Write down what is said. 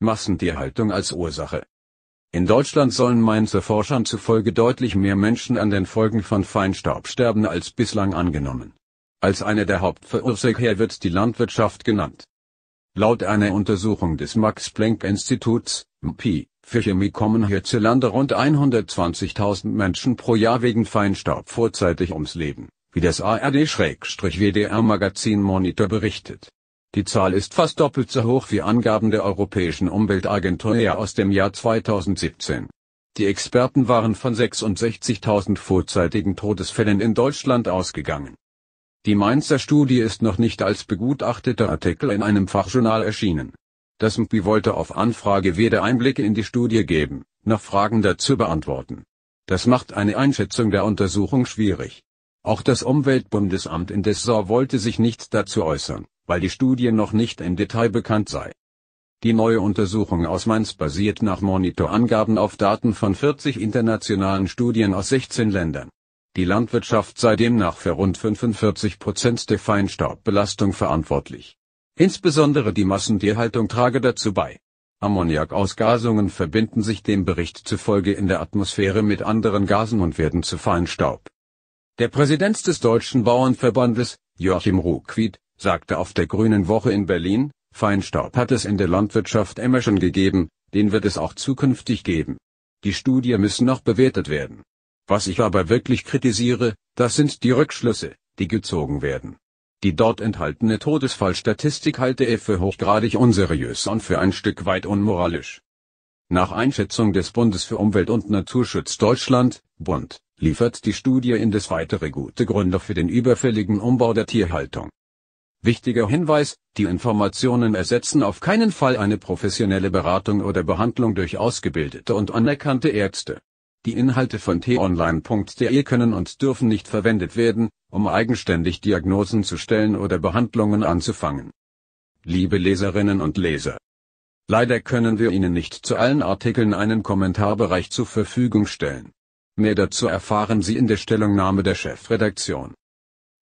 Massentierhaltung als Ursache. In Deutschland sollen Mainzer Forschern zufolge deutlich mehr Menschen an den Folgen von Feinstaub sterben als bislang angenommen. Als eine der Hauptverursacher wird die Landwirtschaft genannt. Laut einer Untersuchung des Max-Planck-Instituts, MPI, für Chemie kommen hierzulande rund 120.000 Menschen pro Jahr wegen Feinstaub vorzeitig ums Leben, wie das ARD-WDR-Magazin Monitor berichtet. Die Zahl ist fast doppelt so hoch wie Angaben der Europäischen Umweltagentur e aus dem Jahr 2017. Die Experten waren von 66.000 vorzeitigen Todesfällen in Deutschland ausgegangen. Die Mainzer Studie ist noch nicht als begutachteter Artikel in einem Fachjournal erschienen. Das MPI wollte auf Anfrage weder Einblicke in die Studie geben, noch Fragen dazu beantworten. Das macht eine Einschätzung der Untersuchung schwierig. Auch das Umweltbundesamt in Dessau wollte sich nicht dazu äußern weil die Studie noch nicht im Detail bekannt sei. Die neue Untersuchung aus Mainz basiert nach Monitorangaben auf Daten von 40 internationalen Studien aus 16 Ländern. Die Landwirtschaft sei demnach für rund 45 Prozent der Feinstaubbelastung verantwortlich. Insbesondere die Massentierhaltung trage dazu bei. Ammoniakausgasungen verbinden sich dem Bericht zufolge in der Atmosphäre mit anderen Gasen und werden zu Feinstaub. Der Präsident des Deutschen Bauernverbandes, Joachim Ruckwied, sagte auf der Grünen Woche in Berlin, Feinstaub hat es in der Landwirtschaft immer schon gegeben, den wird es auch zukünftig geben. Die Studie müssen noch bewertet werden. Was ich aber wirklich kritisiere, das sind die Rückschlüsse, die gezogen werden. Die dort enthaltene Todesfallstatistik halte ich für hochgradig unseriös und für ein Stück weit unmoralisch. Nach Einschätzung des Bundes für Umwelt und Naturschutz Deutschland, Bund, liefert die Studie in des weitere gute Gründe für den überfälligen Umbau der Tierhaltung. Wichtiger Hinweis, die Informationen ersetzen auf keinen Fall eine professionelle Beratung oder Behandlung durch ausgebildete und anerkannte Ärzte. Die Inhalte von t-online.de können und dürfen nicht verwendet werden, um eigenständig Diagnosen zu stellen oder Behandlungen anzufangen. Liebe Leserinnen und Leser. Leider können wir Ihnen nicht zu allen Artikeln einen Kommentarbereich zur Verfügung stellen. Mehr dazu erfahren Sie in der Stellungnahme der Chefredaktion.